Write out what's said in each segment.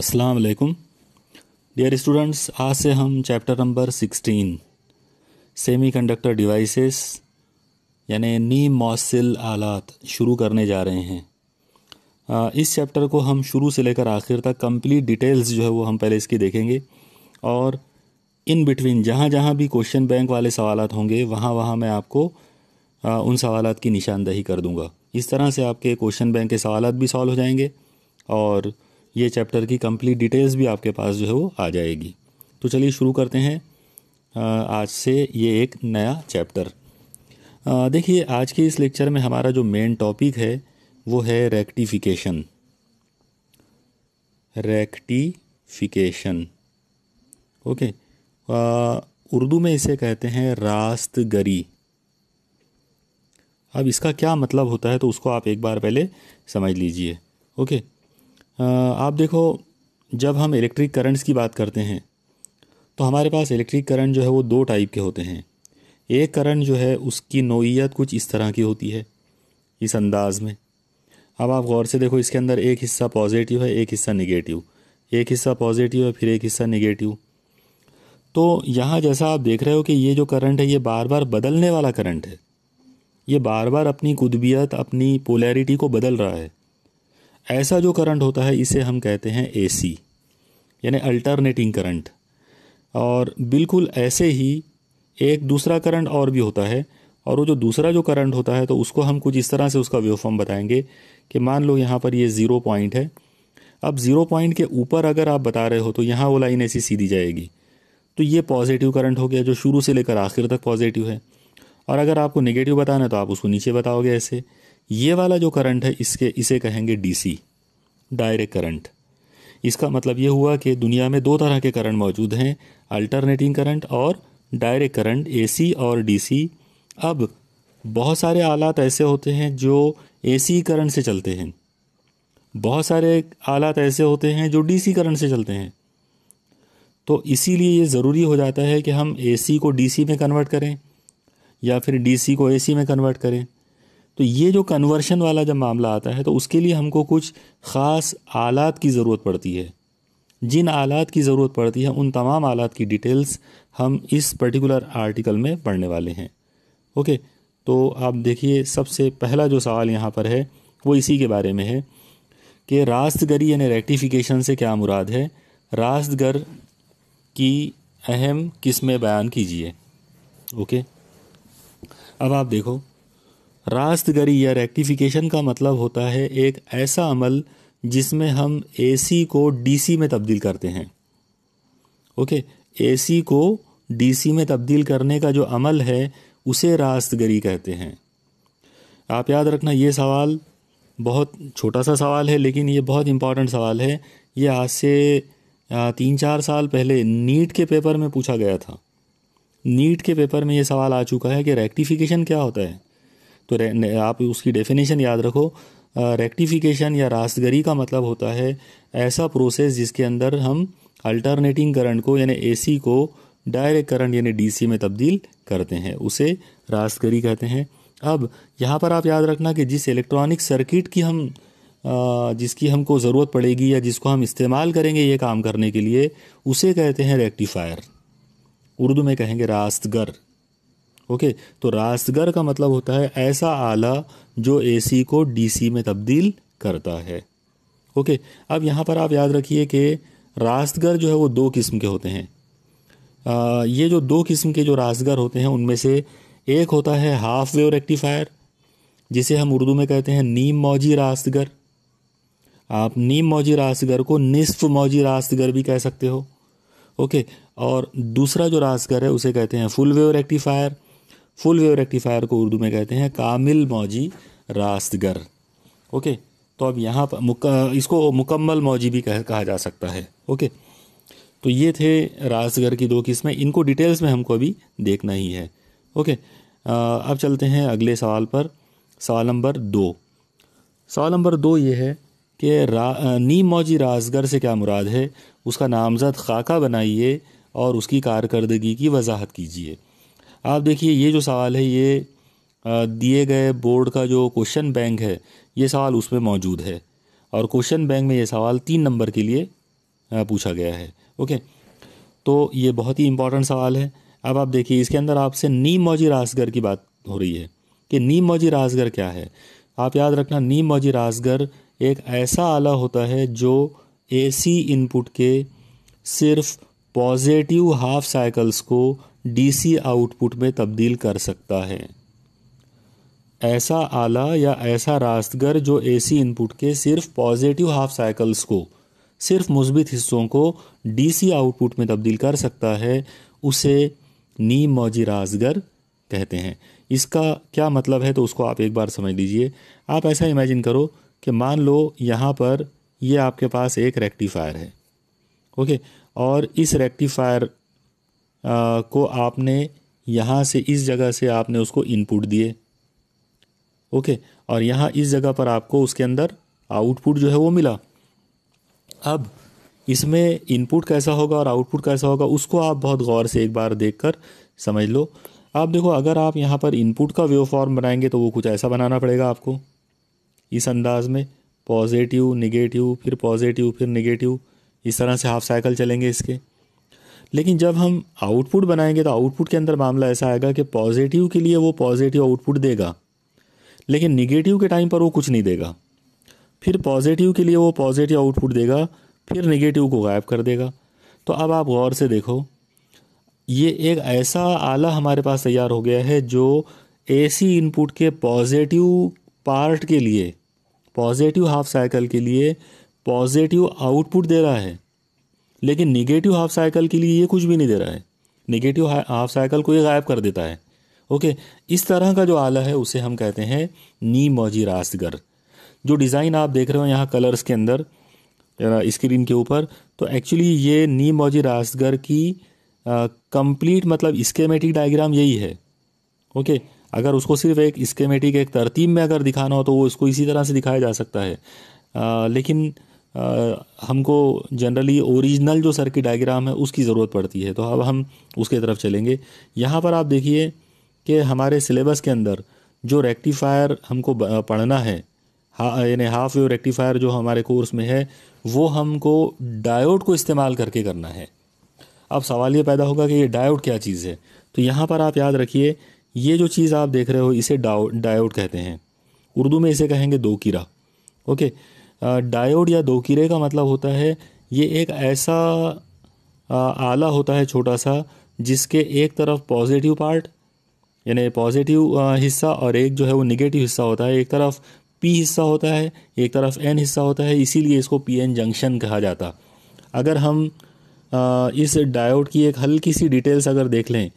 अस्सलाम वालेकुम dear students आज से हम chapter number sixteen semiconductor devices यानी नी मौसिल आलात शुरू करने जा रहे हैं इस चैप्टर को हम शुरू से लेकर आखिर तक कंप्लीट डिटेल्स जो है वो हम पहले इसकी देखेंगे और इन बिटवीन जहाँ जहाँ भी क्वेश्चन बैंक वाले सवाल होंगे वहाँ वहाँ मैं आपको उन सवाल की निशानदही कर दूँगा इस तरह से आपके क्वेश्चन बैंक के सवाल भी सॉल्व हो जाएंगे और ये चैप्टर की कंप्लीट डिटेल्स भी आपके पास जो है वो आ जाएगी तो चलिए शुरू करते हैं आज से ये एक नया चैप्टर देखिए आज के इस लेक्चर में हमारा जो मेन टॉपिक है वो है रेक्टिफिकेशन रेक्टिफिकेशन ओके उर्दू में इसे कहते हैं रास्तगरी अब इसका क्या मतलब होता है तो उसको आप एक बार पहले समझ लीजिए ओके आप देखो जब हम इलेक्ट्रिक करंट्स की बात करते हैं तो हमारे पास इलेक्ट्रिक करंट जो है वो दो टाइप के होते हैं एक करंट जो है उसकी नोयत कुछ इस तरह की होती है इस अंदाज में अब आप गौर से देखो इसके अंदर एक हिस्सा पॉजिटिव है एक हिस्सा निगेटिव एक हिस्सा पॉजिटिव है फिर एक हिस्सा निगेटिव तो यहाँ जैसा आप देख रहे हो कि ये जो करंट है ये बार बार बदलने वाला करंट है ये बार बार अपनी कुदबियत अपनी पोलैरिटी को बदल रहा है ऐसा जो करंट होता है इसे हम कहते हैं एसी यानी अल्टरनेटिंग करंट और बिल्कुल ऐसे ही एक दूसरा करंट और भी होता है और वो जो दूसरा जो करंट होता है तो उसको हम कुछ इस तरह से उसका वेवफॉर्म बताएंगे कि मान लो यहाँ पर ये ज़ीरो पॉइंट है अब ज़ीरो पॉइंट के ऊपर अगर आप बता रहे हो तो यहाँ वो लाइन ऐसी सीधी जाएगी तो ये पॉजिटिव करंट हो गया जो शुरू से लेकर आखिर तक पॉजिटिव है और अगर आपको नेगेटिव बताना है तो आप उसको नीचे बताओगे ऐसे ये वाला जो करंट है इसके इसे कहेंगे डीसी डायरेक्ट करंट इसका मतलब ये हुआ कि दुनिया में दो तरह के करंट मौजूद हैं अल्टरनेटिंग करंट और डायरेक्ट करंट एसी और डीसी अब बहुत सारे आलात ऐसे होते हैं जो एसी करंट से चलते हैं बहुत सारे आलात ऐसे होते हैं जो डीसी करंट से चलते हैं तो इसीलिए ये ज़रूरी हो जाता है कि हम एसी को डीसी में कन्वर्ट करें या फिर डीसी को एसी में कन्वर्ट करें तो ये जो कन्वर्शन वाला जब मामला आता है तो उसके लिए हमको कुछ ख़ास आलात की ज़रूरत पड़ती है जिन आलात की ज़रूरत पड़ती है उन तमाम आलात की डिटेल्स हम इस पर्टिकुलर आर्टिकल में पढ़ने वाले हैं ओके तो आप देखिए सबसे पहला जो सवाल यहाँ पर है वो इसी के बारे में है कि रास्तगरी यानी रेक्टिफिकेशन से क्या मुराद है रास्तगर की अहम किस्में बयान कीजिए ओके अब आप देखो रास्तगरी या रेक्टिफिकेशन का मतलब होता है एक ऐसा अमल जिसमें हम एसी को डीसी में तब्दील करते हैं ओके एसी को डीसी में तब्दील करने का जो अमल है उसे रास्तगरी कहते हैं आप याद रखना ये सवाल बहुत छोटा सा सवाल है लेकिन ये बहुत इम्पॉर्टेंट सवाल है ये आज से तीन चार साल पहले नीट के पेपर में पूछा गया था नीट के पेपर में ये सवाल आ चुका है कि रेक्टिफिकेशन क्या होता है तो आप उसकी डेफिनेशन याद रखो रेक्टिफिकेशन या रास्तगरी का मतलब होता है ऐसा प्रोसेस जिसके अंदर हम अल्टरनेटिंग करंट को यानी एसी को डायरेक्ट करंट यानी डीसी में तब्दील करते हैं उसे रास्तगरी कहते हैं अब यहाँ पर आप याद रखना कि जिस इलेक्ट्रॉनिक सर्किट की हम जिसकी हमको ज़रूरत पड़ेगी या जिसको हम इस्तेमाल करेंगे ये काम करने के लिए उसे कहते हैं रेक्टिफायर उर्दू में कहेंगे रास्तगर ओके तो रास्तगर का मतलब होता है ऐसा आला जो एसी को डीसी में तब्दील करता है ओके अब यहाँ पर आप याद रखिए कि रास्तगर जो है वो दो किस्म के होते हैं आ, ये जो दो किस्म के जो रासगर होते हैं उनमें से एक होता है हाफ वेव रेक्टिफायर जिसे हम उर्दू में कहते हैं नीम मौजी रास्तगर आप नीम मौजी रास्तगर को निसफ मौजी रास्तगर भी कह सकते हो ओके और दूसरा जो रास्तगर है उसे कहते हैं full wave rectifier full wave rectifier को उर्दू में कहते हैं कामिल मौजी रास्तगर ओके तो अब यहाँ पर मुक, इसको मुकम्मल मौजी भी कह, कहा जा सकता है ओके तो ये थे रास्तगर की दो किस्में इनको डिटेल्स में हमको अभी देखना ही है ओके अब चलते हैं अगले सवाल पर सवाल नंबर दो सवाल नंबर दो ये है कि नीम मौजी राजगर से क्या मुराद है उसका नामजद खाका बनाइए और उसकी कारकर्दगी की वजाहत कीजिए आप देखिए ये जो सवाल है ये दिए गए बोर्ड का जो क्वेश्चन बैंक है ये सवाल उसमें मौजूद है और क्वेश्चन बैंक में ये सवाल तीन नंबर के लिए पूछा गया है ओके तो ये बहुत ही इंपॉर्टेंट सवाल है अब आप देखिए इसके अंदर आपसे नीम मौजी रासगर की बात हो रही है कि नीम मौजी रासगर क्या है आप याद रखना नीम मौजी रासगर एक ऐसा आला होता है जो एसी इनपुट के सिर्फ पॉजिटिव हाफ साइकल्स को डीसी आउटपुट में तब्दील कर सकता है ऐसा आला या ऐसा रास्तगर जो एसी इनपुट के सिर्फ पॉजिटिव हाफ साइकल्स को सिर्फ मुस्बित हिस्सों को डीसी आउटपुट में तब्दील कर सकता है उसे नीम मौजी रासगर कहते हैं इसका क्या मतलब है तो उसको आप एक बार समझ लीजिए आप ऐसा इमेजिन करो कि मान लो यहाँ पर ये यह आपके पास एक रेक्टिफायर है ओके और इस रेक्टिफायर को आपने यहाँ से इस जगह से आपने उसको इनपुट दिए ओके और यहाँ इस जगह पर आपको उसके अंदर आउटपुट जो है वो मिला अब इसमें इनपुट कैसा होगा और आउटपुट कैसा होगा उसको आप बहुत गौर से एक बार देख कर समझ लो आप देखो अगर आप यहाँ पर इनपुट का वेव फॉर्म बनाएंगे तो वो कुछ ऐसा बनाना पड़ेगा आपको इस अंदाज में पॉजिटिव निगेटिव फिर पॉजिटिव फिर निगेटिव इस तरह से हाफ साइकिल चलेंगे इसके लेकिन जब हम आउटपुट बनाएंगे तो आउटपुट के अंदर मामला ऐसा आएगा कि पॉजिटिव के लिए वो पॉजिटिव आउटपुट देगा लेकिन निगेटिव के टाइम पर वो कुछ नहीं देगा फिर पॉजिटिव के लिए वो पॉजिटिव आउटपुट देगा फिर निगेटिव को गायब कर देगा तो अब आप गौर से देखो ये एक ऐसा आला हमारे पास तैयार हो गया है जो ए इनपुट के पॉजिटिव पार्ट के लिए पॉजिटिव हाफ साइकिल के लिए पॉजिटिव आउटपुट दे रहा है लेकिन निगेटिव हाफ साइकिल के लिए ये कुछ भी नहीं दे रहा है निगेटिव हाफ साइकिल को ये गायब कर देता है ओके इस तरह का जो आला है उसे हम कहते हैं नी मौजी रास्तगर जो डिज़ाइन आप देख रहे हो यहाँ कलर्स के अंदर स्क्रीन के ऊपर तो एक्चुअली ये नी मौजी रास्तगर की कंप्लीट मतलब स्केमेटिक डायग्राम यही है ओके अगर उसको सिर्फ एक स्केमेटिक एक तरतीब में अगर दिखाना हो तो वो इसको इसी तरह से दिखाया जा सकता है आ, लेकिन हमको जनरली ओरिजिनल जो सर्किट डायग्राम है उसकी ज़रूरत पड़ती है तो अब हम उसके तरफ चलेंगे यहाँ पर आप देखिए कि हमारे सिलेबस के अंदर जो रेक्टिफायर हमको पढ़ना है हा यानी हाफ वेव रेक्टिफायर जो हमारे कोर्स में है वो हमको डायोड को इस्तेमाल करके करना है अब सवाल ये पैदा होगा कि ये डायोड क्या चीज़ है तो यहाँ पर आप याद रखिए ये जो चीज़ आप देख रहे हो इसे डायोड कहते हैं उर्दू में इसे कहेंगे दो किरा ओके डायोड या दोकीरे का मतलब होता है ये एक ऐसा आला होता है छोटा सा जिसके एक तरफ पॉजिटिव पार्ट यानी पॉजिटिव हिस्सा और एक जो है वो निगेटिव हिस्सा होता है एक तरफ पी हिस्सा होता है एक तरफ एन हिस्सा होता है इसीलिए इसको पी एन जंक्शन कहा जाता अगर हम इस डायोड की एक हल्की सी डिटेल्स अगर देख लें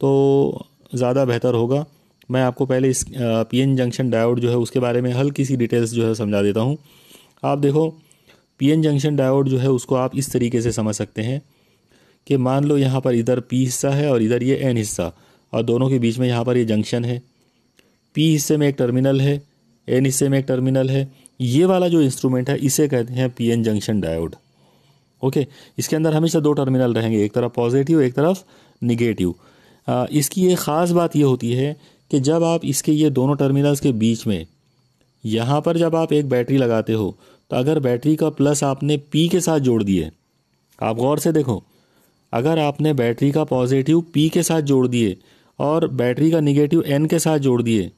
तो ज़्यादा बेहतर होगा मैं आपको पहले इस पी एन जंक्शन डायोड जो है उसके बारे में हल्की सी डिटेल्स जो है समझा देता हूँ आप देखो पीएन जंक्शन डायोड जो है उसको आप इस तरीके से समझ सकते हैं कि मान लो यहाँ पर इधर पी हिस्सा है और इधर ये एन हिस्सा और दोनों के बीच में यहाँ पर ये जंक्शन है पी हिस्से में एक टर्मिनल है एन हिस्से में एक टर्मिनल है ये वाला जो इंस्ट्रूमेंट है इसे कहते हैं P N junction diode okay इसके अंदर हमेशा दो टर्मिनल रहेंगे एक तरफ पॉजिटिव एक तरफ निगेटिव इसकी एक ख़ास बात यह होती है कि जब आप इसके ये दोनों टर्मिनल्स के बीच में यहाँ पर जब आप एक बैटरी लगाते हो तो अगर बैटरी का प्लस आपने पी के साथ जोड़ दिए आप गौर से देखो अगर आपने बैटरी का पॉजिटिव पी के साथ जोड़ दिए और बैटरी का निगेटिव एन के साथ जोड़ दिए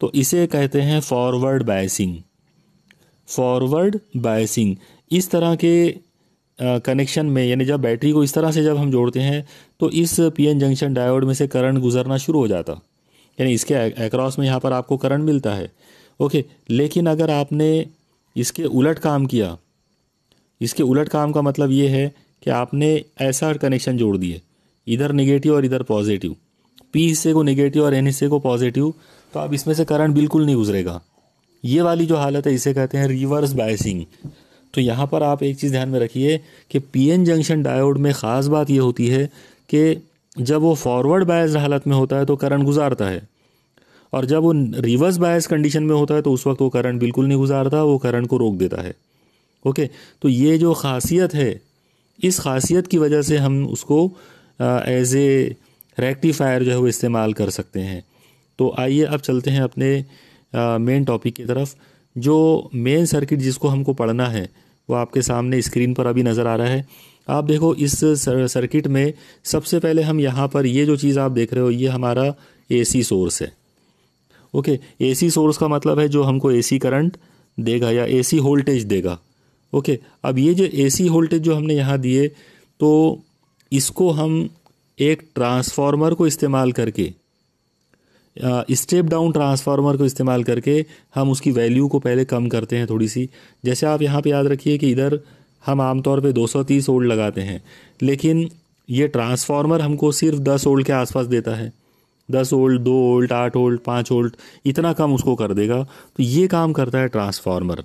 तो इसे कहते हैं फॉरवर्ड बायसिंग फॉरवर्ड बायसिंग इस तरह के कनेक्शन में यानी जब बैटरी को इस तरह से जब हम जोड़ते हैं तो इस पीएन जंक्शन डायोड में से करंट गुजरना शुरू हो जाता यानी इसके अक्रॉस में यहाँ पर आपको करंट मिलता है ओके लेकिन अगर आपने इसके उलट काम किया इसके उलट काम का मतलब ये है कि आपने ऐसा कनेक्शन जोड़ दिए इधर निगेटिव और इधर पॉजिटिव पी हिस्से को निगेटिव और एन हिस्से को पॉजिटिव तो अब इसमें से करंट बिल्कुल नहीं गुजरेगा ये वाली जो हालत है इसे कहते हैं रिवर्स बायसिंग तो यहाँ पर आप एक चीज़ ध्यान में रखिए कि पी एन जंक्शन डायोड में ख़ास बात यह होती है कि जब वो फॉरवर्ड बायस हालत में होता है तो करंट गुजारता है और जब वो रिवर्स बायस कंडीशन में होता है तो उस वक्त वो करंट बिल्कुल नहीं गुजारता वो करंट को रोक देता है ओके तो ये जो खासियत है इस खासियत की वजह से हम उसको एज ए रेक्टिफायर जो है वो इस्तेमाल कर सकते हैं तो आइए अब चलते हैं अपने मेन टॉपिक की तरफ जो मेन सर्किट जिसको हमको पढ़ना है वो आपके सामने स्क्रीन पर अभी नज़र आ रहा है आप देखो इस सर्किट में सबसे पहले हम यहाँ पर ये जो चीज़ आप देख रहे हो ये हमारा एसी सोर्स है ओके एसी सोर्स का मतलब है जो हमको एसी करंट देगा या एसी वोल्टेज देगा ओके अब ये जो एसी वोल्टेज जो हमने यहाँ दिए तो इसको हम एक ट्रांसफार्मर को इस्तेमाल करके स्टेप डाउन ट्रांसफार्मर को इस्तेमाल करके हम उसकी वैल्यू को पहले कम करते हैं थोड़ी सी जैसे आप यहाँ पे याद रखिए कि इधर हम आमतौर पे 230 वोल्ट लगाते हैं लेकिन ये ट्रांसफार्मर हमको सिर्फ 10 वोल्ट के आसपास देता है दस वोल्ट दो वोल्ट आठ वोल्ट पाँच वोल्ट इतना कम उसको कर देगा तो ये काम करता है ट्रांसफार्मर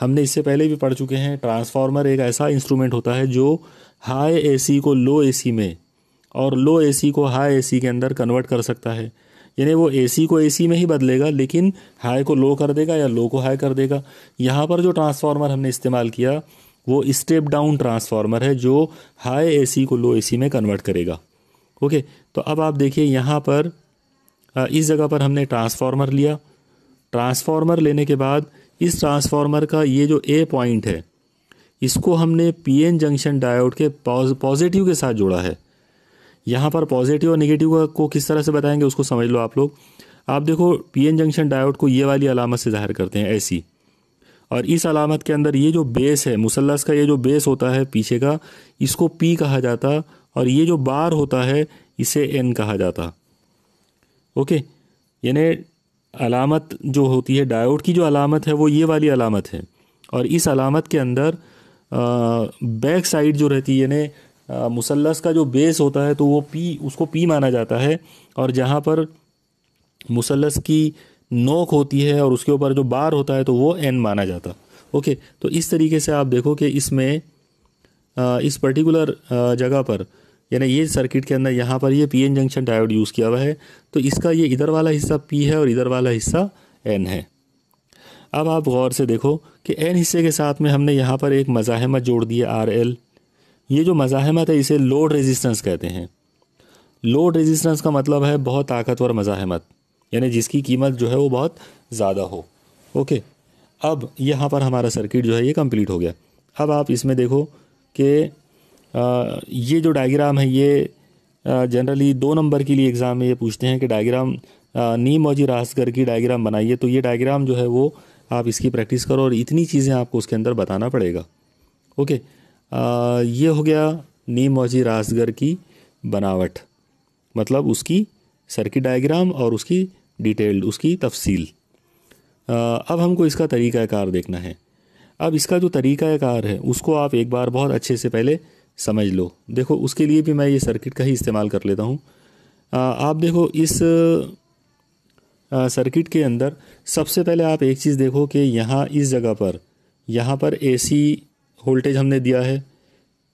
हमने इससे पहले भी पढ़ चुके हैं ट्रांसफार्मर एक ऐसा इंस्ट्रूमेंट होता है जो हाई एसी को लो एसी में और लो एसी को हाई एसी के अंदर कन्वर्ट कर सकता है यानी वो एसी को एसी में ही बदलेगा लेकिन हाई को लो कर देगा या लो को हाई कर देगा यहाँ पर जो ट्रांसफार्मर हमने इस्तेमाल किया वो स्टेप डाउन ट्रांसफार्मर है जो हाई एसी को लो एसी में कन्वर्ट करेगा ओके तो अब आप देखिए यहाँ पर इस जगह पर हमने ट्रांसफार्मर लिया ट्रांसफार्मर लेने के बाद इस ट्रांसफार्मर का ये जो ए पॉइंट है इसको हमने पीएन जंक्शन डायोड के पॉजिटिव के साथ जोड़ा है यहाँ पर पॉजिटिव और निगेटिव को किस तरह से बताएंगे उसको समझ लो आप लोग आप देखो पीएन जंक्शन डायोड को ये वाली अलामत से ज़ाहिर करते हैं ऐसी और इस अलामत के अंदर ये जो बेस है मुसलस का ये जो बेस होता है पीछे का इसको पी कहा जाता और ये जो बार होता है इसे एन कहा जाता ओके यानी अलामत जो होती है डायोड की जो अलामत है वो ये वाली अलामत है और इस अलामत के अंदर बैक साइड जो रहती है यानी मुसलस का जो बेस होता है तो वो पी उसको पी माना जाता है और जहाँ पर मुसलस की नोक होती है और उसके ऊपर जो बार होता है तो वो एन माना जाता ओके तो इस तरीके से आप देखो कि इसमें इस पर्टिकुलर जगह पर यानी ये सर्किट के अंदर यहाँ पर ये P N junction diode use किया हुआ है तो इसका ये इधर वाला हिस्सा पी है और इधर वाला हिस्सा एन है अब आप गौर से देखो कि एन हिस्से के साथ में हमने यहाँ पर एक मज़ाहमत जोड़ दिया आर एल ये जो मज़ाहमत है इसे लोड रेजिस्टेंस कहते हैं लोड रेजिस्टेंस का मतलब है बहुत ताकतवर मज़ाहमत यानी जिसकी कीमत जो है वो बहुत ज़्यादा हो ओके अब यहाँ पर हमारा सर्किट जो है ये कम्प्लीट हो गया अब आप इसमें देखो कि ये जो डायग्राम है ये जनरली दो नंबर के लिए एग्ज़ाम में ये पूछते हैं कि डायग्राम नीम मौजी रासगर की डायग्राम बनाइए तो ये डायग्राम जो है वो आप इसकी प्रैक्टिस करो और इतनी चीज़ें आपको उसके अंदर बताना पड़ेगा ओके ये हो गया नीम मौजी रासगर की बनावट मतलब उसकी सर की डायग्राम और उसकी डिटेल्ड उसकी तफसील अब हमको इसका तरीक़ाकार देखना है अब इसका जो तरीक़ाकार है उसको आप एक बार बहुत अच्छे से पहले समझ लो देखो उसके लिए भी मैं ये सर्किट का ही इस्तेमाल कर लेता हूँ आप देखो इस सर्किट के अंदर सबसे पहले आप एक चीज़ देखो कि यहाँ इस जगह पर यहाँ पर एसी वोल्टेज हमने दिया है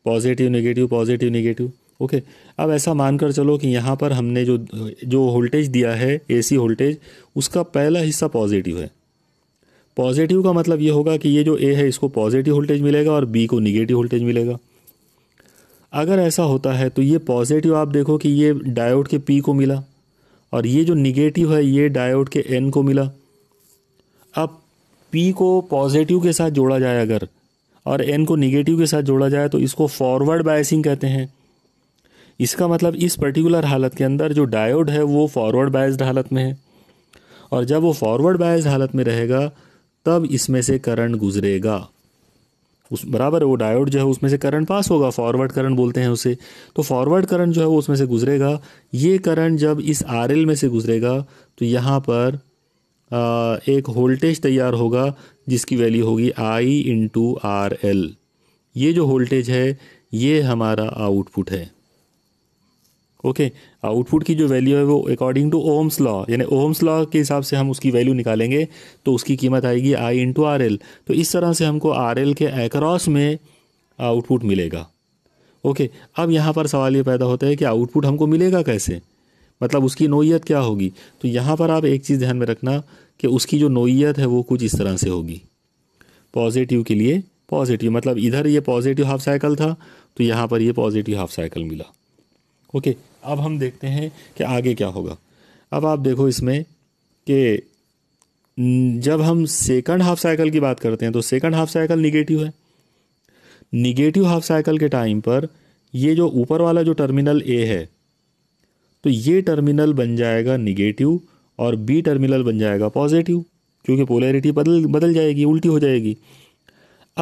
positive negative positive negative okay अब ऐसा मानकर चलो कि यहाँ पर हमने जो जो वोल्टेज दिया है एसी वोल्टेज उसका पहला हिस्सा पॉजिटिव है पॉजिटिव का मतलब ये होगा कि ये जो ए है इसको पॉजिटिव वोल्टेज मिलेगा और बी को निगेटिव वोल्टेज मिलेगा अगर ऐसा होता है तो ये पॉजिटिव आप देखो कि ये डायोड के पी को मिला और ये जो निगेटिव है ये डायोड के एन को मिला अब पी को पॉजिटिव के साथ जोड़ा जाए अगर और एन को निगेटिव के साथ जोड़ा जाए तो इसको फॉरवर्ड बायसिंग कहते हैं इसका मतलब इस पर्टिकुलर हालत के अंदर जो डायोड है वो फॉरवर्ड बायस्ड हालत में है और जब वो फॉरवर्ड बायस्ड हालत में रहेगा तब इसमें से करंट गुजरेगा उस बराबर है वो डायोड जो है उसमें से करंट पास होगा फॉरवर्ड करंट बोलते हैं उसे तो फॉरवर्ड करंट जो है वो उसमें से गुजरेगा ये करंट जब इस आर में से गुजरेगा तो यहाँ पर एक वोल्टेज तैयार होगा जिसकी वैल्यू होगी आई इंटू आर एल ये जो वोल्टेज है ये हमारा आउटपुट है ओके आउटपुट की जो वैल्यू है वो अकॉर्डिंग टू ओम्स लॉ यानी ओम्स लॉ के हिसाब से हम उसकी वैल्यू निकालेंगे तो उसकी कीमत आएगी आई इंटू आर एल तो इस तरह से हमको आर एल के एक्रॉस में आउटपुट मिलेगा ओके अब यहाँ पर सवाल ये पैदा होता है कि आउटपुट हमको मिलेगा कैसे मतलब उसकी नोयत क्या होगी तो यहाँ पर आप एक चीज़ ध्यान में रखना कि उसकी जो नोयत है वो कुछ इस तरह से होगी पॉजिटिव के लिए पॉजिटिव मतलब इधर ये पॉजिटिव हाफ साइकिल था तो यहाँ पर ये पॉजिटिव हाफ साइकिल मिला ओके अब हम देखते हैं कि आगे क्या होगा अब आप देखो इसमें कि जब हम सेकंड हाफ साइकिल की बात करते हैं तो सेकंड हाफ साइकिल निगेटिव है निगेटिव हाफ साइकिल के टाइम पर ये जो ऊपर वाला जो टर्मिनल ए है तो ये टर्मिनल बन जाएगा निगेटिव और बी टर्मिनल बन जाएगा पॉजिटिव क्योंकि पोलैरिटी बदल बदल जाएगी उल्टी हो जाएगी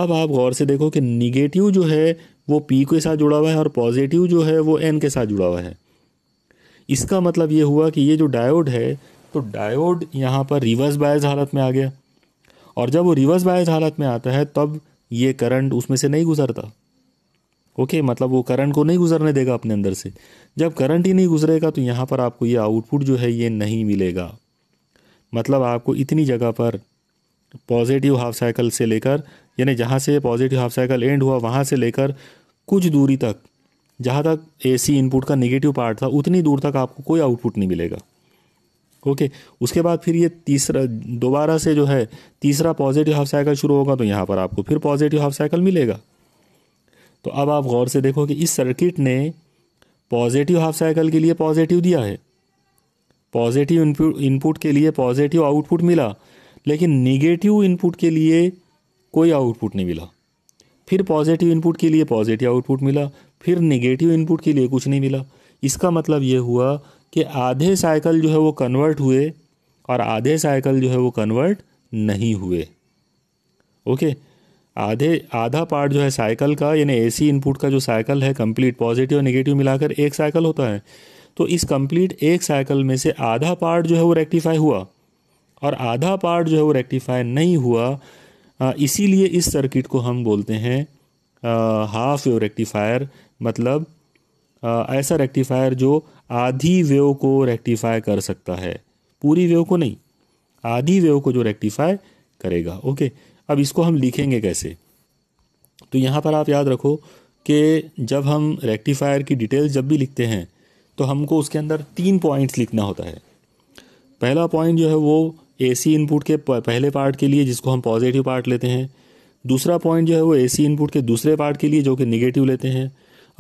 अब आप गौर से देखो कि निगेटिव जो है वो पी के साथ जुड़ा हुआ है और पॉजिटिव जो है वो एन के साथ जुड़ा हुआ है इसका मतलब ये हुआ कि ये जो डायोड है तो डायोड यहाँ पर रिवर्स बायस हालत में आ गया और जब वो रिवर्स बायस हालत में आता है तब ये करंट उसमें से नहीं गुजरता ओके मतलब वो करंट को नहीं गुजरने देगा अपने अंदर से जब करंट ही नहीं गुजरेगा तो यहाँ पर आपको ये आउटपुट जो है ये नहीं मिलेगा मतलब आपको इतनी जगह पर पॉजिटिव हाफ साइकिल से लेकर यानी जहाँ से पॉजिटिव हाफ साइकिल एंड हुआ वहाँ से लेकर कुछ दूरी तक जहाँ तक ए इनपुट का नेगेटिव पार्ट था उतनी दूर तक आपको कोई आउटपुट नहीं मिलेगा ओके उसके बाद फिर ये तीसरा दोबारा से जो है तीसरा पॉजिटिव हाफ साइकिल शुरू होगा तो यहाँ पर आपको फिर पॉजिटिव हाफ साइकिल मिलेगा तो अब आप गौर से देखो कि इस सर्किट ने पॉजिटिव हाफ साइकिल के लिए पॉजिटिव दिया है पॉजिटिव इनपुट के लिए पॉजिटिव आउटपुट मिला लेकिन निगेटिव इनपुट के लिए कोई आउटपुट नहीं मिला फिर पॉजिटिव इनपुट के लिए पॉजिटिव आउटपुट मिला फिर निगेटिव इनपुट के लिए कुछ नहीं मिला इसका मतलब ये हुआ कि आधे साइकिल जो है वो कन्वर्ट हुए और आधे साइकिल जो है वो कन्वर्ट नहीं हुए ओके आधे आधा पार्ट जो है साइकिल का यानी एसी इनपुट का जो साइकिल है कंप्लीट पॉजिटिव और नेगेटिव मिलाकर एक साइकिल होता है तो इस कंप्लीट एक साइकिल में से आधा पार्ट जो है वो रेक्टिफाई हुआ और आधा पार्ट जो है वो रेक्टिफाई नहीं हुआ इसीलिए इस सर्किट को हम बोलते हैं हाफ वेव रेक्टिफायर मतलब आ, ऐसा रेक्टिफायर जो आधी वेव को रेक्टिफाई कर सकता है पूरी वेव को नहीं आधी वेव को जो रेक्टिफाई करेगा ओके अब इसको हम लिखेंगे कैसे तो यहाँ पर आप याद रखो कि जब हम रेक्टिफायर की डिटेल्स जब भी लिखते हैं तो हमको उसके अंदर तीन पॉइंट्स लिखना होता है पहला पॉइंट जो है वो ए सी इनपुट के पहले पार्ट के लिए जिसको हम पॉजिटिव पार्ट लेते हैं दूसरा पॉइंट जो है वो ए सी इनपुट के दूसरे पार्ट के लिए जो कि निगेटिव लेते हैं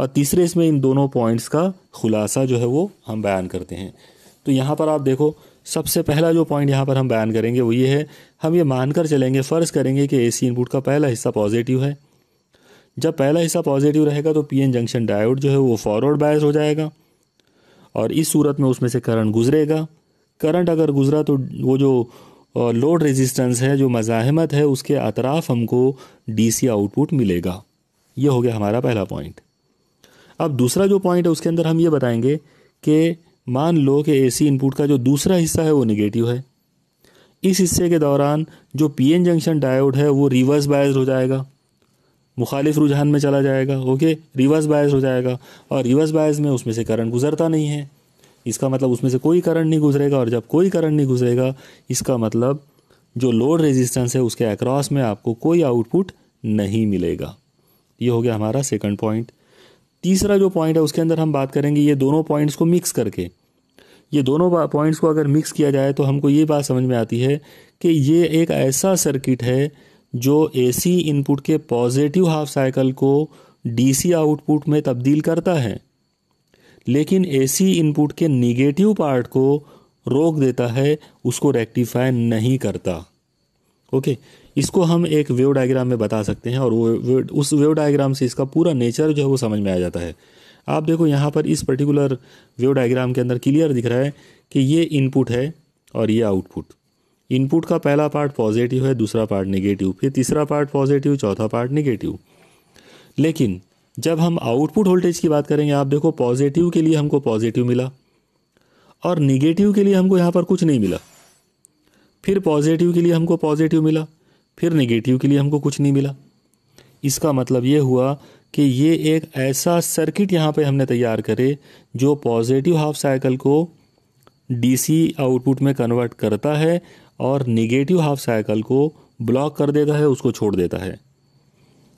और तीसरे इसमें इन दोनों पॉइंट्स का खुलासा जो है वो हम बयान करते हैं तो यहाँ पर आप देखो सबसे पहला जो पॉइंट यहाँ पर हम बयान करेंगे वो ये है हम ये मानकर चलेंगे फ़र्ज़ करेंगे कि ए सी इनपुट का पहला हिस्सा पॉजिटिव है जब पहला हिस्सा पॉजिटिव रहेगा तो पीएन जंक्शन डायोड जो है वो फॉरवर्ड बायस हो जाएगा और इस सूरत में उसमें से करंट गुजरेगा करंट अगर गुजरा तो वो जो लोड रेजिस्टेंस है जो मज़ाहमत है उसके अतराफ हमको डीसी आउटपुट मिलेगा ये हो गया हमारा पहला पॉइंट अब दूसरा जो पॉइंट है उसके अंदर हम ये बताएंगे कि मान लो कि एसी इनपुट का जो दूसरा हिस्सा है वो निगेटिव है इस हिस्से के दौरान जो पीएन जंक्शन डायोड है वो रिवर्स बायस हो जाएगा मुखालिफ रुझान में चला जाएगा ओके रिवर्स बायस हो जाएगा और रिवर्स बायस में उसमें से करंट गुजरता नहीं है इसका मतलब उसमें से कोई करंट नहीं गुजरेगा और जब कोई करंट नहीं गुजरेगा इसका मतलब जो लोड रेजिस्टेंस है उसके अक्रॉस में आपको कोई आउटपुट नहीं मिलेगा ये हो गया हमारा सेकंड पॉइंट तीसरा जो पॉइंट है उसके अंदर हम बात करेंगे ये दोनों पॉइंट्स को मिक्स करके ये दोनों पॉइंट्स को अगर मिक्स किया जाए तो हमको ये बात समझ में आती है कि ये एक ऐसा सर्किट है जो एसी इनपुट के पॉजिटिव हाफ साइकिल को डीसी आउटपुट में तब्दील करता है लेकिन एसी इनपुट के निगेटिव पार्ट को रोक देता है उसको रेक्टिफाई नहीं करता ओके इसको हम एक वेव डायग्राम में बता सकते हैं और वो उस वेव डायग्राम से इसका पूरा नेचर जो है वो समझ में आ जाता है आप देखो यहाँ पर इस पर्टिकुलर वेव डायग्राम के अंदर क्लियर दिख रहा है कि ये इनपुट है और ये आउटपुट इनपुट का पहला पार्ट पॉजिटिव है दूसरा पार्ट नेगेटिव फिर तीसरा पार्ट पॉजिटिव चौथा पार्ट निगेटिव लेकिन जब हम आउटपुट वोल्टेज की बात करेंगे आप देखो पॉजिटिव के लिए हमको पॉजिटिव मिला और निगेटिव के लिए हमको यहाँ पर कुछ नहीं मिला फिर पॉजिटिव के लिए हमको पॉजिटिव मिला फिर निगेटिव के लिए हमको कुछ नहीं मिला इसका मतलब ये हुआ कि ये एक ऐसा सर्किट यहाँ पे हमने तैयार करे जो पॉजिटिव हाफ साइकिल को डीसी आउटपुट में कन्वर्ट करता है और निगेटिव हाफ साइकिल को ब्लॉक कर देता है उसको छोड़ देता है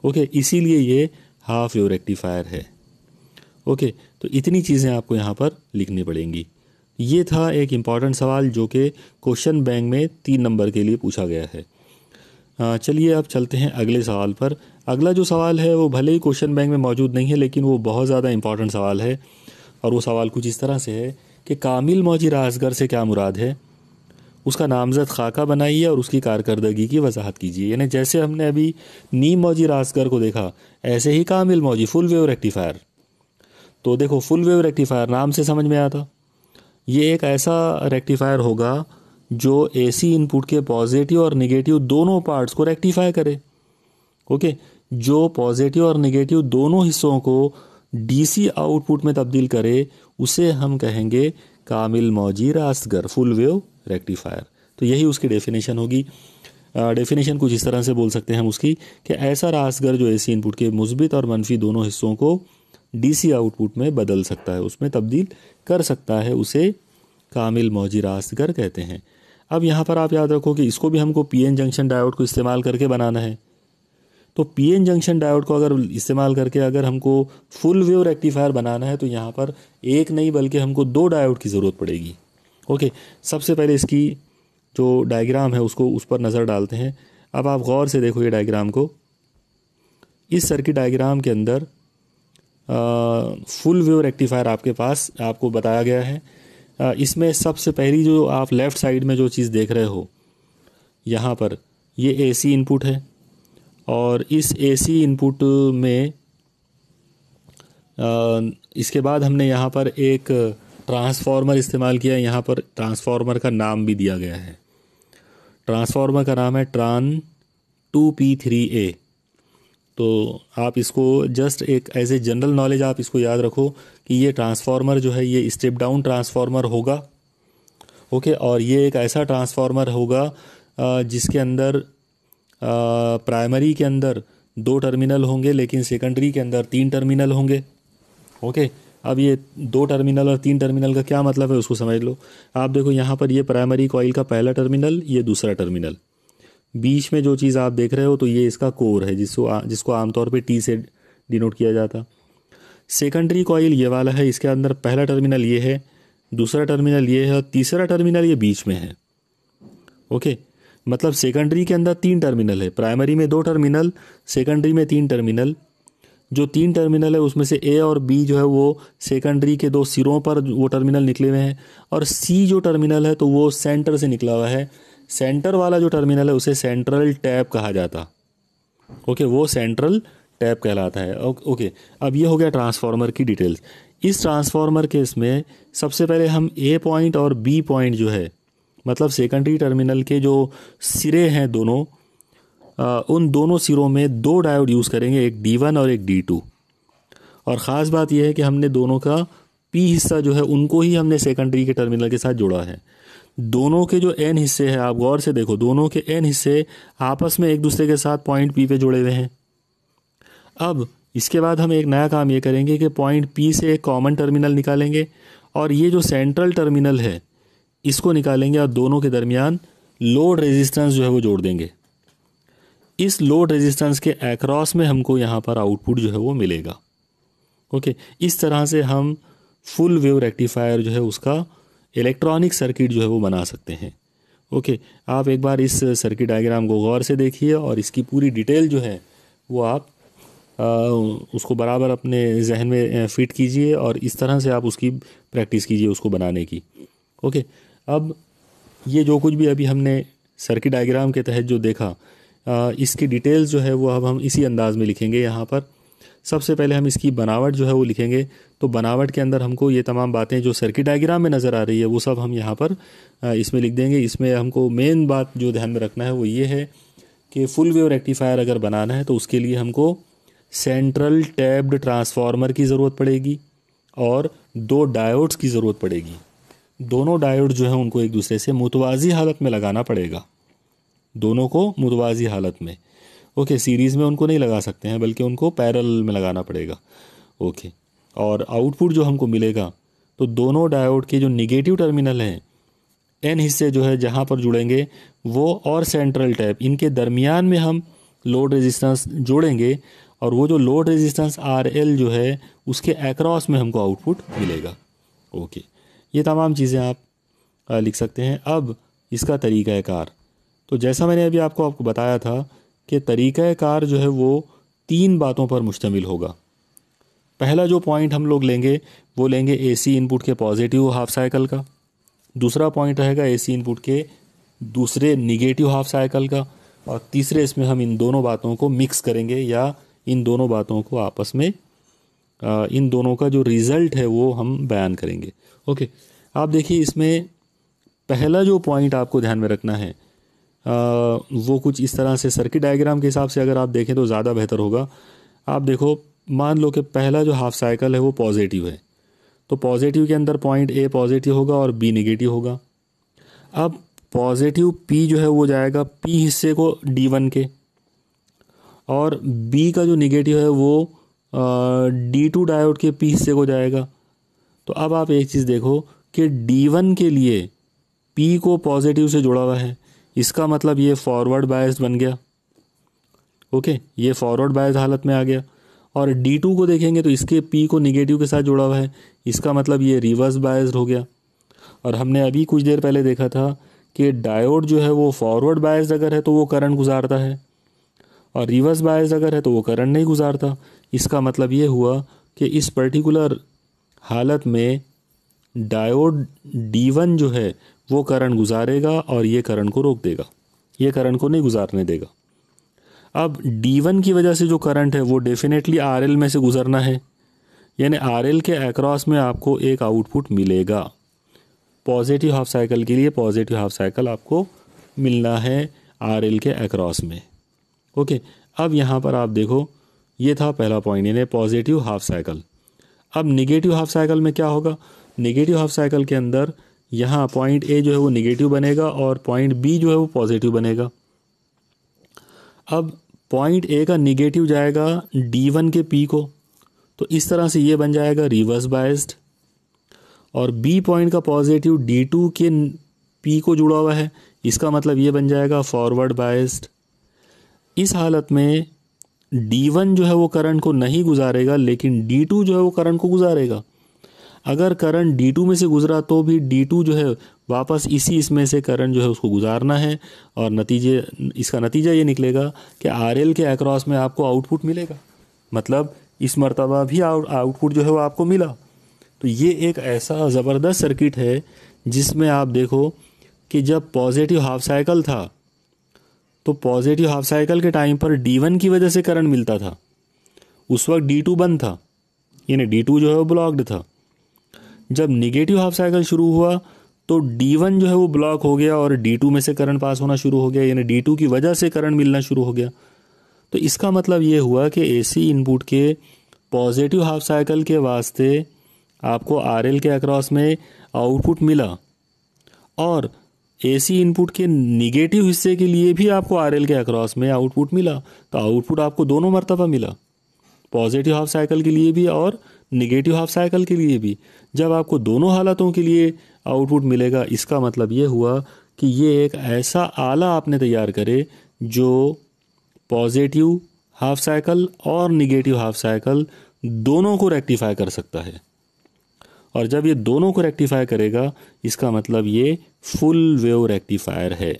ओके इसीलिए ये हाफ योर रेक्टिफायर है ओके तो इतनी चीज़ें आपको यहाँ पर लिखनी पड़ेंगी ये था एक इम्पॉर्टेंट सवाल जो कि क्वेश्चन बैंक में तीन नंबर के लिए पूछा गया है चलिए अब चलते हैं अगले सवाल पर अगला जो सवाल है वो भले ही क्वेश्चन बैंक में मौजूद नहीं है लेकिन वो बहुत ज़्यादा इम्पॉर्टेंट सवाल है और वो सवाल कुछ इस तरह से है कि कामिल मौजी राजगर से क्या मुराद है उसका नामजद खाका बनाइए और उसकी कारकर्दगी की वजाहत कीजिए यानी जैसे हमने अभी नीम मौजी रासगर को देखा ऐसे ही कामिल मौजी फुल वेव रेक्टिफायर तो देखो फुल वेव रेक्टिफायर नाम से समझ में आता ये एक ऐसा रेक्टिफायर होगा जो एसी इनपुट के पॉजिटिव और निगेटिव दोनों पार्ट्स को रेक्टिफाई करे ओके जो पॉजिटिव और निगेटिव दोनों हिस्सों को डीसी आउटपुट में तब्दील करे उसे हम कहेंगे कामिल मौजी रासगर फुल वेव रेक्टिफायर तो यही उसकी डेफिनेशन होगी डेफिनेशन कुछ इस तरह से बोल सकते हैं हम उसकी कि ऐसा रासगर जो एसी इनपुट के मुस्बित और मनफी दोनों हिस्सों को डीसी आउटपुट में बदल सकता है उसमें तब्दील कर सकता है उसे कामिल मौजी रासगर कहते हैं अब यहाँ पर आप याद रखो कि इसको भी हमको पी जंक्शन डायोड को इस्तेमाल करके बनाना है तो पी जंक्शन डायोड को अगर इस्तेमाल करके अगर हमको फुल वेव रेक्टिफायर बनाना है तो यहाँ पर एक नहीं बल्कि हमको दो डायोड की ज़रूरत पड़ेगी ओके सबसे पहले इसकी जो डायग्राम है उसको उस पर नज़र डालते हैं अब आप गौर से देखो ये डायग्राम को इस सर्किट डायग्राम के अंदर फुल व्यू रेक्टिफायर आपके पास आपको बताया गया है आ, इसमें सबसे पहली जो आप लेफ़्ट साइड में जो चीज़ देख रहे हो यहाँ पर ये एसी इनपुट है और इस एसी इनपुट में आ, इसके बाद हमने यहाँ पर एक ट्रांसफार्मर इस्तेमाल किया है यहाँ पर ट्रांसफार्मर का नाम भी दिया गया है ट्रांसफार्मर का नाम है ट्रान टू पी थ्री ए तो आप इसको जस्ट एक एज ए जनरल नॉलेज आप इसको याद रखो कि ये ट्रांसफार्मर जो है ये स्टेप डाउन ट्रांसफार्मर होगा ओके और ये एक ऐसा ट्रांसफार्मर होगा जिसके अंदर प्राइमरी के अंदर दो टर्मिनल होंगे लेकिन सेकेंडरी के अंदर तीन टर्मिनल होंगे ओके अब ये दो टर्मिनल और तीन टर्मिनल का क्या मतलब है उसको समझ लो आप देखो यहाँ पर ये प्राइमरी कॉइल का पहला टर्मिनल ये दूसरा टर्मिनल बीच में जो चीज़ आप देख रहे हो तो ये इसका कोर है जिसको जिसको आमतौर पर टी से डिनोट किया जाता सेकेंडरी कॉइल ये वाला है इसके अंदर पहला टर्मिनल ये है दूसरा टर्मिनल ये है और तीसरा टर्मिनल ये बीच में है ओके मतलब सेकेंडरी के अंदर तीन टर्मिनल है प्राइमरी में दो टर्मिनल सेकेंडरी में तीन टर्मिनल जो तीन टर्मिनल है उसमें से ए और बी जो है वो सेकेंडरी के दो सिरों पर वो टर्मिनल निकले हुए हैं और सी जो टर्मिनल है तो वो सेंटर से निकला हुआ है सेंटर वाला जो टर्मिनल है उसे सेंट्रल टैप कहा जाता ओके वो सेंट्रल टैप कहलाता है ओके अब ये हो गया ट्रांसफार्मर की डिटेल्स इस ट्रांसफार्मर के इसमें सबसे पहले हम ए पॉइंट और बी पॉइंट जो है मतलब सेकेंडरी टर्मिनल के जो सिरे हैं दोनों उन दोनों सिरों में दो डायोड यूज़ करेंगे एक डी वन और एक डी टू और ख़ास बात यह है कि हमने दोनों का पी हिस्सा जो है उनको ही हमने सेकेंडरी के टर्मिनल के साथ जोड़ा है दोनों के जो एन हिस्से हैं आप गौर से देखो दोनों के एन हिस्से आपस में एक दूसरे के साथ पॉइंट पी पे जुड़े हुए हैं अब इसके बाद हम एक नया काम ये करेंगे कि पॉइंट पी से एक कॉमन टर्मिनल निकालेंगे और ये जो सेंट्रल टर्मिनल है इसको निकालेंगे और दोनों के दरमियान लोड रेजिस्टेंस जो है वो जोड़ देंगे इस लोड रेजिस्टेंस के एक्रॉस में हमको यहाँ पर आउटपुट जो है वो मिलेगा ओके इस तरह से हम फुल वेव रेक्टिफायर जो है उसका इलेक्ट्रॉनिक सर्किट जो है वो बना सकते हैं ओके आप एक बार इस सर्किट डायग्राम को गौर से देखिए और इसकी पूरी डिटेल जो है वो आप आ, उसको बराबर अपने जहन में फिट कीजिए और इस तरह से आप उसकी प्रैक्टिस कीजिए उसको बनाने की ओके अब ये जो कुछ भी अभी हमने सर्किट डायग्राम के तहत जो देखा इसकी डिटेल्स जो है वो अब हम इसी अंदाज़ में लिखेंगे यहाँ पर सबसे पहले हम इसकी बनावट जो है वो लिखेंगे तो बनावट के अंदर हमको ये तमाम बातें जो सर्किट डायग्राम में नज़र आ रही है वो सब हम यहाँ पर इसमें लिख देंगे इसमें हमको मेन बात जो ध्यान में रखना है वो ये है कि फुल वेव रेक्टिफायर अगर बनाना है तो उसके लिए हमको सेंट्रल टैब्ड ट्रांसफार्मर की ज़रूरत पड़ेगी और दो डायोड्स की ज़रूरत पड़ेगी दोनों डायोड जो है उनको एक दूसरे से मुतवाजी हालत में लगाना पड़ेगा दोनों को मुतवाजी हालत में ओके सीरीज़ में उनको नहीं लगा सकते हैं बल्कि उनको पैरल में लगाना पड़ेगा ओके और आउटपुट जो हमको मिलेगा तो दोनों डायोड के जो निगेटिव टर्मिनल हैं एन हिस्से जो है जहाँ पर जुड़ेंगे वो और सेंट्रल टैप इनके दरमियान में हम लोड रेजिस्टेंस जोड़ेंगे और वो जो लोड रेजिस्टेंस आर एल जो है उसके एक्रॉस में हमको आउटपुट मिलेगा ओके ये तमाम चीज़ें आप लिख सकते हैं अब इसका तरीका है कार तो जैसा मैंने अभी आपको आपको बताया था कि कार जो है वो तीन बातों पर मुश्तमिल होगा पहला जो पॉइंट हम लोग लेंगे वो लेंगे एसी इनपुट के पॉजिटिव हाफ साइकिल का दूसरा पॉइंट रहेगा एसी इनपुट के दूसरे निगेटिव हाफ साइकिल का और तीसरे इसमें हम इन दोनों बातों को मिक्स करेंगे या इन दोनों बातों को आपस में इन दोनों का जो रिज़ल्ट है वो हम बयान करेंगे ओके आप देखिए इसमें पहला जो पॉइंट आपको ध्यान में रखना है वो कुछ इस तरह से सर्किट डायग्राम के हिसाब से अगर आप देखें तो ज़्यादा बेहतर होगा आप देखो मान लो कि पहला जो हाफ साइकिल है वो पॉजिटिव है तो पॉजिटिव के अंदर पॉइंट ए पॉजिटिव होगा और बी निगेटिव होगा अब पॉजिटिव पी जो है वो जाएगा पी हिस्से को डी वन के और बी का जो निगेटिव है वो डी टू डायोड के पी हिस्से को जाएगा तो अब आप एक चीज़ देखो कि डी वन के लिए पी को पॉजिटिव से जुड़ा हुआ है इसका मतलब ये फॉरवर्ड बायस बन गया ओके ये फॉरवर्ड बायस हालत में आ गया और डी टू को देखेंगे तो इसके पी को निगेटिव के साथ जुड़ा हुआ है इसका मतलब ये रिवर्स बायस हो गया और हमने अभी कुछ देर पहले देखा था कि डायोड जो है वो फॉरवर्ड बायस अगर है तो वो करंट गुजारता है और रिवर्स बायस अगर है तो वो करंट नहीं गुजारता इसका मतलब ये हुआ कि इस पर्टिकुलर हालत में डायोड वन जो है वो करंट गुजारेगा और ये करंट को रोक देगा ये करंट को नहीं गुजारने देगा अब वन की वजह से जो करंट है वो डेफिनेटली आर में से गुजरना है यानी आर के एक्रॉस में आपको एक आउटपुट मिलेगा पॉजिटिव हाफ साइकिल के लिए पॉजिटिव हाफ साइकिल आपको मिलना है आर के एक्रॉस में ओके अब यहाँ पर आप देखो ये था पहला पॉइंट यानी पॉजिटिव हाफ साइकिल अब निगेटिव हाफ साइकिल में क्या होगा नेगेटिव हाफ साइकिल के अंदर यहाँ पॉइंट ए जो है वो निगेटिव बनेगा और पॉइंट बी जो है वो पॉजिटिव बनेगा अब पॉइंट ए का निगेटिव जाएगा डी वन के पी को तो इस तरह से ये बन जाएगा रिवर्स बायस्ड और बी पॉइंट का पॉजिटिव डी टू के पी को जुड़ा हुआ है इसका मतलब ये बन जाएगा फॉरवर्ड बायस्ड इस हालत में डी वन जो है वो करंट को नहीं गुजारेगा लेकिन डी टू जो है वो करंट को गुजारेगा अगर करंट डी टू में से गुजरा तो भी डी टू जो है वापस इसी इसमें से करंट जो है उसको गुजारना है और नतीजे इसका नतीजा ये निकलेगा कि आर एल के अक्रॉस में आपको आउटपुट मिलेगा मतलब इस मरतबा भी आउटपुट जो है वो आपको मिला तो ये एक ऐसा ज़बरदस्त सर्किट है जिसमें आप देखो कि जब पॉजिटिव हाफ साइकिल था तो पॉजिटिव हाफ साइकिल के टाइम पर डी वन की वजह से करंट मिलता था उस वक्त डी टू बंद था यानी डी टू जो है वो ब्लॉक्ड था जब निगेटिव हाफ साइकिल शुरू हुआ तो D1 जो है वो ब्लॉक हो गया और D2 में से करंट पास होना शुरू हो गया यानी टू की वजह से करंट मिलना शुरू हो गया तो इसका मतलब ये हुआ कि सी इनपुट के पॉजिटिव हाफ साइकिल के वास्ते आपको आर के अक्रॉस में आउटपुट मिला और सी इनपुट के निगेटिव हिस्से के लिए भी आपको आर के अक्रॉस में आउटपुट मिला तो आउटपुट आपको दोनों मरतबा मिला पॉजिटिव हाफ साइकिल के लिए भी और निगेटिव हाफ साइकिल के लिए भी जब आपको दोनों हालातों के लिए आउटपुट मिलेगा इसका मतलब ये हुआ कि ये एक ऐसा आला आपने तैयार करे जो पॉजिटिव हाफ साइकिल और निगेटिव हाफ साइकिल दोनों को रेक्टिफाई कर सकता है और जब ये दोनों को रेक्टिफाई करेगा इसका मतलब ये फुल वेव रेक्टिफायर है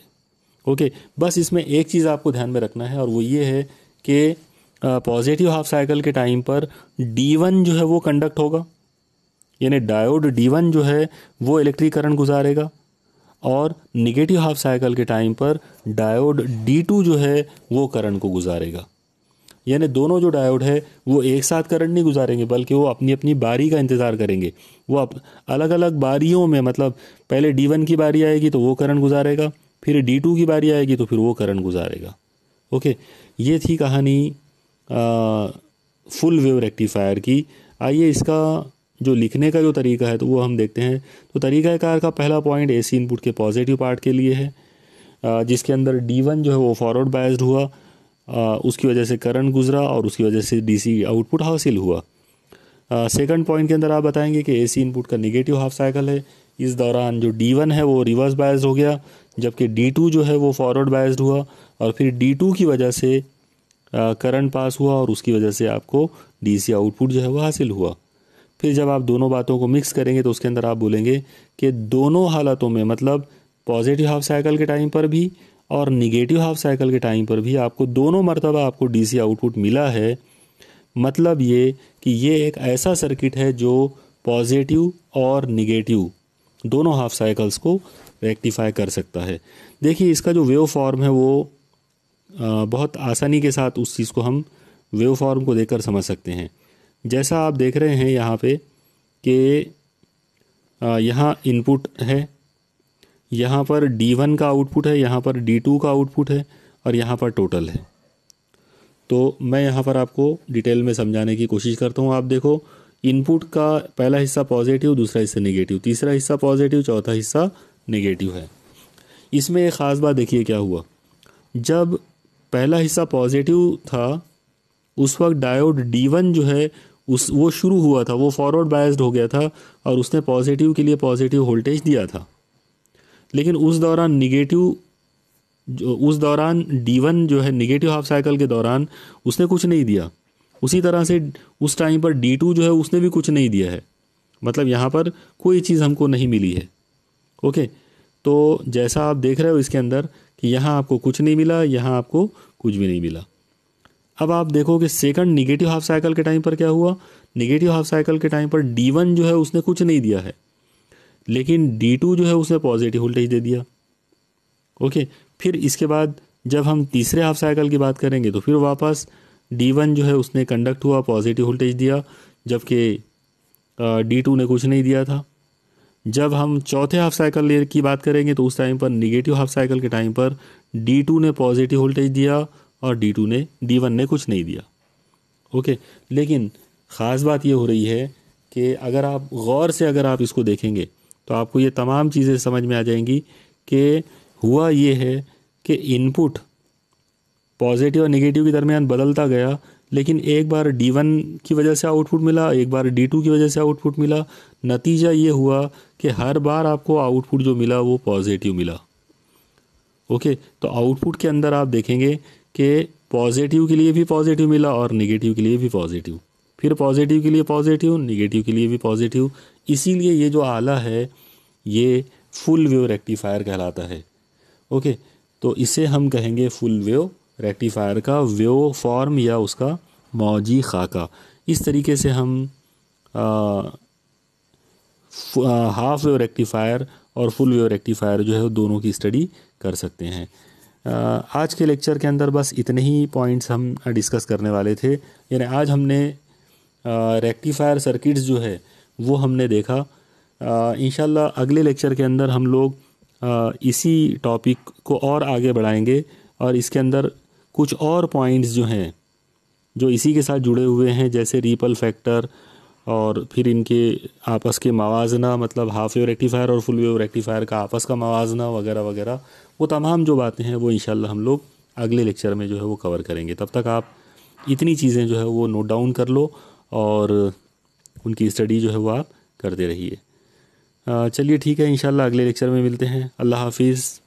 ओके बस इसमें एक चीज़ आपको ध्यान में रखना है और वो ये है कि पॉजिटिव हाफ साइकिल के टाइम पर डी वन जो है वो कंडक्ट होगा यानी डायोड डी वन जो है वो इलेक्ट्रिक करंट गुजारेगा और निगेटिव हाफ साइकिल के टाइम पर डायोड डी टू जो है वो करंट को गुजारेगा यानी दोनों जो डायोड है वो एक साथ करंट नहीं गुजारेंगे बल्कि वो अपनी अपनी बारी का इंतज़ार करेंगे वो अप, अलग अलग बारियों में मतलब पहले डी वन की बारी आएगी तो वो करंट गुजारेगा फिर डी टू की बारी आएगी तो फिर वो करंट गुजारेगा ओके ये थी कहानी फुल वेव रेक्टिफायर की आइए इसका जो लिखने का जो तरीका है तो वो हम देखते हैं तो तरीका कार का पहला पॉइंट एसी इनपुट के पॉजिटिव पार्ट के लिए है जिसके अंदर डी वन जो है वो फॉरवर्ड बायस्ड हुआ उसकी वजह से करंट गुजरा और उसकी वजह से डीसी आउटपुट हासिल हुआ सेकंड पॉइंट के अंदर आप बताएंगे कि एसी इनपुट का नेगेटिव हाफ साइकिल है इस दौरान जो डी वन है वो रिवर्स बायस हो गया जबकि डी टू जो है वो फॉरवर्ड बायस्ड हुआ और फिर डी टू की वजह से करंट पास हुआ और उसकी वजह से आपको डीसी आउटपुट जो है वो हासिल हुआ फिर जब आप दोनों बातों को मिक्स करेंगे तो उसके अंदर आप बोलेंगे कि दोनों हालातों में मतलब पॉजिटिव हाफ साइकिल के टाइम पर भी और निगेटिव हाफ साइकिल के टाइम पर भी आपको दोनों मरतबा आपको डीसी आउटपुट मिला है मतलब ये कि ये एक ऐसा सर्किट है जो पॉजिटिव और निगेटिव दोनों हाफ साइकिल्स को रेक्टिफाई कर सकता है देखिए इसका जो वेव फॉर्म है वो बहुत आसानी के साथ उस चीज़ को हम वेव फॉर्म को देखकर समझ सकते हैं जैसा आप देख रहे हैं यहाँ पे कि यहाँ इनपुट है यहाँ पर D1 का आउटपुट है यहाँ पर D2 का आउटपुट है और यहाँ पर टोटल है तो मैं यहाँ पर आपको डिटेल में समझाने की कोशिश करता हूँ आप देखो इनपुट का पहला हिस्सा पॉजिटिव दूसरा हिस्सा नेगेटिव तीसरा हिस्सा पॉजिटिव चौथा हिस्सा नेगेटिव है इसमें एक ख़ास बात देखिए क्या हुआ जब पहला हिस्सा पॉजिटिव था उस वक्त डायोड डी वन जो है उस वो शुरू हुआ था वो फॉरवर्ड बायस्ड हो गया था और उसने पॉजिटिव के लिए पॉजिटिव वोल्टेज दिया था लेकिन उस दौरान निगेटिव जो उस दौरान डी वन जो है निगेटिव हाफ साइकिल के दौरान उसने कुछ नहीं दिया उसी तरह से उस टाइम पर डी टू जो है उसने भी कुछ नहीं दिया है मतलब यहाँ पर कोई चीज़ हमको नहीं मिली है ओके तो जैसा आप देख रहे हो इसके अंदर यहाँ आपको कुछ नहीं मिला यहाँ आपको कुछ भी नहीं मिला अब आप देखो कि सेकंड निगेटिव हाफ साइकिल के टाइम पर क्या हुआ निगेटिव हाफ साइकिल के टाइम पर डी वन जो है उसने कुछ नहीं दिया है लेकिन डी टू जो है उसने पॉजिटिव वोल्टेज दे दिया ओके फिर इसके बाद जब हम तीसरे हाफ साइकिल की बात करेंगे तो फिर वापस डी वन जो है उसने कंडक्ट हुआ पॉजिटिव वोल्टेज दिया जबकि डी टू ने कुछ नहीं दिया था जब हम चौथे हाफ साइकिल लेयर की बात करेंगे तो उस टाइम पर निगेटिव हाफ साइकिल के टाइम पर डी टू ने पॉजिटिव वोल्टेज दिया और डी टू ने डी वन ने कुछ नहीं दिया ओके लेकिन ख़ास बात ये हो रही है कि अगर आप गौर से अगर आप इसको देखेंगे तो आपको ये तमाम चीज़ें समझ में आ जाएंगी कि हुआ ये है कि इनपुट पॉजिटिव और निगेटिव के दरमियान बदलता गया लेकिन एक बार D1 की वजह से आउटपुट मिला एक बार D2 की वजह से आउटपुट मिला नतीजा ये हुआ कि हर बार आपको आउटपुट जो मिला वो पॉजिटिव मिला ओके तो आउटपुट के अंदर आप देखेंगे कि पॉजिटिव के लिए भी पॉजिटिव मिला और निगेटिव के लिए भी पॉजिटिव फिर पॉजिटिव के लिए पॉजिटिव निगेटिव के लिए भी पॉजिटिव इसीलिए ये जो आला है ये फुल वेव रेक्टिफायर कहलाता है ओके तो इसे हम कहेंगे फुल वेव रेक्टिफायर का वेव फॉर्म या उसका मौजी खाका इस तरीके से हम आ, आ, हाफ वेव रेक्टिफायर और फुल वेव रेक्टिफायर जो है दोनों की स्टडी कर सकते हैं आज के लेक्चर के अंदर बस इतने ही पॉइंट्स हम डिस्कस करने वाले थे यानी आज हमने रेक्टिफायर सर्किट्स जो है वो हमने देखा इन अगले लेक्चर के अंदर हम लोग इसी टॉपिक को और आगे बढ़ाएंगे और इसके अंदर कुछ और पॉइंट्स जो हैं जो इसी के साथ जुड़े हुए हैं जैसे रीपल फैक्टर और फिर इनके आपस के मवाजना मतलब हाफ वेव रेक्टिफायर और फुल वेव रेक्टिफायर का आपस का मवाजना वगैरह वगैरह वो तमाम जो बातें हैं वो इन हम लोग अगले लेक्चर में जो है वो कवर करेंगे तब तक आप इतनी चीज़ें जो है वो नोट डाउन कर लो और उनकी स्टडी जो है वो आप करते रहिए चलिए ठीक है इन अगले लेक्चर में मिलते हैं अल्लाह हाफिज़